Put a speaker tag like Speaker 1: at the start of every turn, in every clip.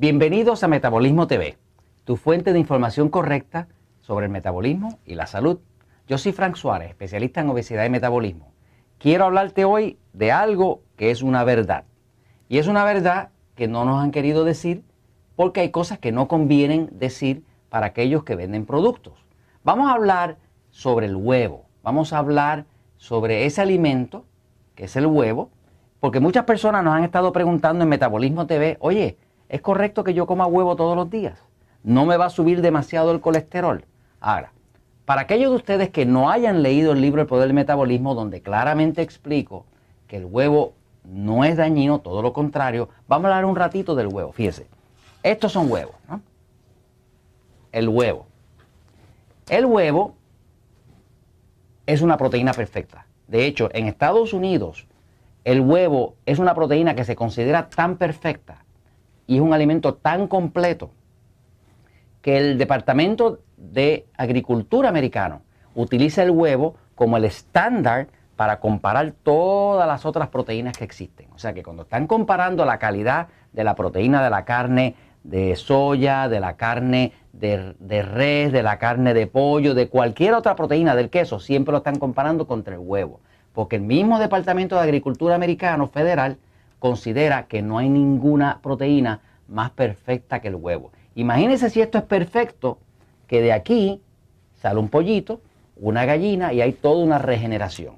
Speaker 1: Bienvenidos a Metabolismo TV, tu fuente de información correcta sobre el metabolismo y la salud. Yo soy Frank Suárez, especialista en obesidad y metabolismo. Quiero hablarte hoy de algo que es una verdad. Y es una verdad que no nos han querido decir porque hay cosas que no convienen decir para aquellos que venden productos. Vamos a hablar sobre el huevo, vamos a hablar sobre ese alimento que es el huevo, porque muchas personas nos han estado preguntando en Metabolismo TV, oye, ¿Es correcto que yo coma huevo todos los días? No me va a subir demasiado el colesterol. Ahora, para aquellos de ustedes que no hayan leído el libro El Poder del Metabolismo, donde claramente explico que el huevo no es dañino, todo lo contrario, vamos a hablar un ratito del huevo. Fíjense. estos son huevos. ¿no? El huevo. El huevo es una proteína perfecta. De hecho, en Estados Unidos, el huevo es una proteína que se considera tan perfecta y es un alimento tan completo que el Departamento de Agricultura americano utiliza el huevo como el estándar para comparar todas las otras proteínas que existen. O sea que cuando están comparando la calidad de la proteína de la carne de soya, de la carne de, res, de la carne de pollo, de cualquier otra proteína del queso, siempre lo están comparando contra el huevo. Porque el mismo Departamento de Agricultura americano federal considera que no hay ninguna proteína más perfecta que el huevo. Imagínense si esto es perfecto, que de aquí sale un pollito, una gallina y hay toda una regeneración.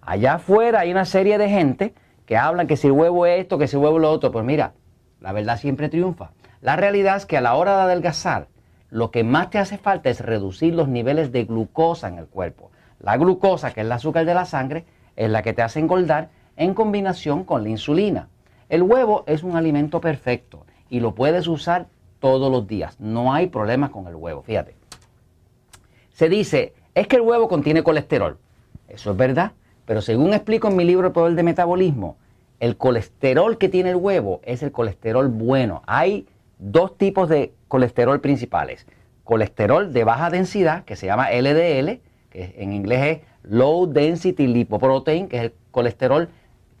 Speaker 1: Allá afuera hay una serie de gente que hablan que si el huevo es esto, que si el huevo es lo otro. Pues mira, la verdad siempre triunfa. La realidad es que a la hora de adelgazar, lo que más te hace falta es reducir los niveles de glucosa en el cuerpo. La glucosa, que es el azúcar de la sangre, es la que te hace engordar en combinación con la insulina. El huevo es un alimento perfecto y lo puedes usar todos los días. No hay problemas con el huevo, fíjate. Se dice, es que el huevo contiene colesterol. Eso es verdad, pero según explico en mi libro El Poder de Metabolismo, el colesterol que tiene el huevo es el colesterol bueno. Hay dos tipos de colesterol principales. Colesterol de baja densidad, que se llama LDL, que en inglés es Low Density Lipoprotein, que es el colesterol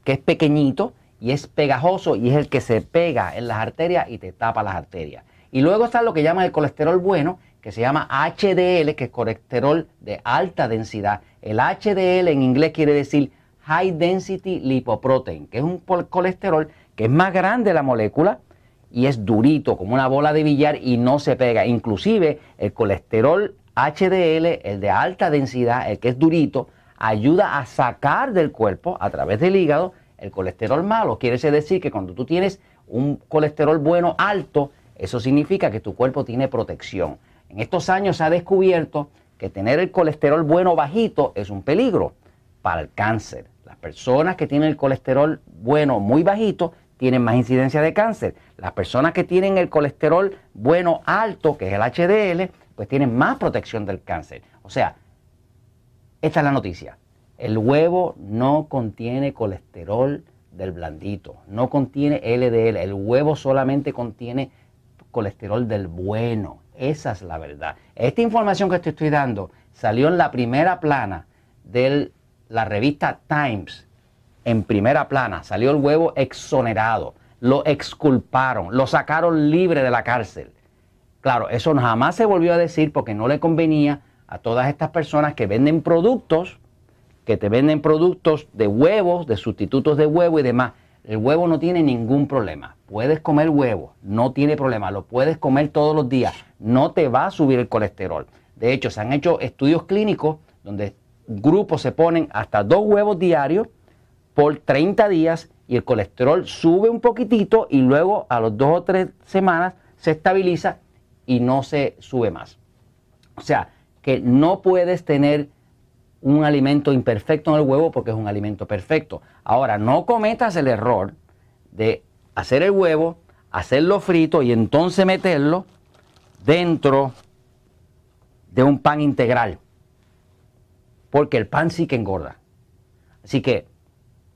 Speaker 1: que es pequeñito y es pegajoso y es el que se pega en las arterias y te tapa las arterias. Y luego está lo que llaman el colesterol bueno, que se llama HDL, que es colesterol de alta densidad. El HDL en inglés quiere decir High Density Lipoprotein, que es un colesterol que es más grande la molécula y es durito, como una bola de billar y no se pega. Inclusive el colesterol HDL, el de alta densidad, el que es durito, ayuda a sacar del cuerpo a través del hígado el colesterol malo. Quiere decir que cuando tú tienes un colesterol bueno alto, eso significa que tu cuerpo tiene protección. En estos años se ha descubierto que tener el colesterol bueno bajito es un peligro para el cáncer. Las personas que tienen el colesterol bueno muy bajito tienen más incidencia de cáncer. Las personas que tienen el colesterol bueno alto, que es el HDL, pues tienen más protección del cáncer. O sea, esta es la noticia. El huevo no contiene colesterol del blandito, no contiene LDL. El huevo solamente contiene colesterol del bueno. Esa es la verdad. Esta información que te estoy dando salió en la primera plana de la revista Times. En primera plana salió el huevo exonerado. Lo exculparon, lo sacaron libre de la cárcel. Claro, eso jamás se volvió a decir porque no le convenía a todas estas personas que venden productos, que te venden productos de huevos, de sustitutos de huevo y demás. El huevo no tiene ningún problema. Puedes comer huevo, no tiene problema. Lo puedes comer todos los días. No te va a subir el colesterol. De hecho, se han hecho estudios clínicos donde grupos se ponen hasta dos huevos diarios por 30 días y el colesterol sube un poquitito y luego a los dos o tres semanas se estabiliza y no se sube más. O sea, que no puedes tener un alimento imperfecto en el huevo porque es un alimento perfecto. Ahora, no cometas el error de hacer el huevo, hacerlo frito y entonces meterlo dentro de un pan integral. Porque el pan sí que engorda. Así que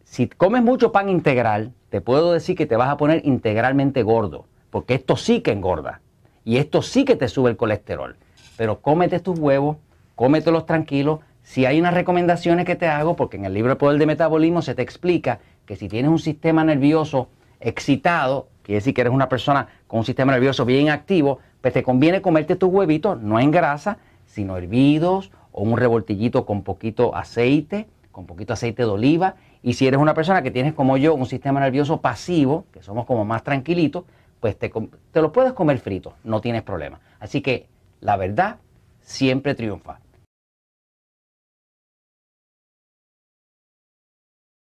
Speaker 1: si comes mucho pan integral, te puedo decir que te vas a poner integralmente gordo, porque esto sí que engorda y esto sí que te sube el colesterol pero cómete tus huevos, cómetelos tranquilos. Si hay unas recomendaciones que te hago, porque en el libro El Poder de Metabolismo se te explica que si tienes un sistema nervioso excitado, quiere decir que eres una persona con un sistema nervioso bien activo, pues te conviene comerte tus huevitos, no en grasa, sino hervidos o un revoltillito con poquito aceite, con poquito aceite de oliva. Y si eres una persona que tienes como yo un sistema nervioso pasivo, que somos como más tranquilitos, pues te, lo puedes comer frito, no tienes problema. Así que la verdad siempre triunfa.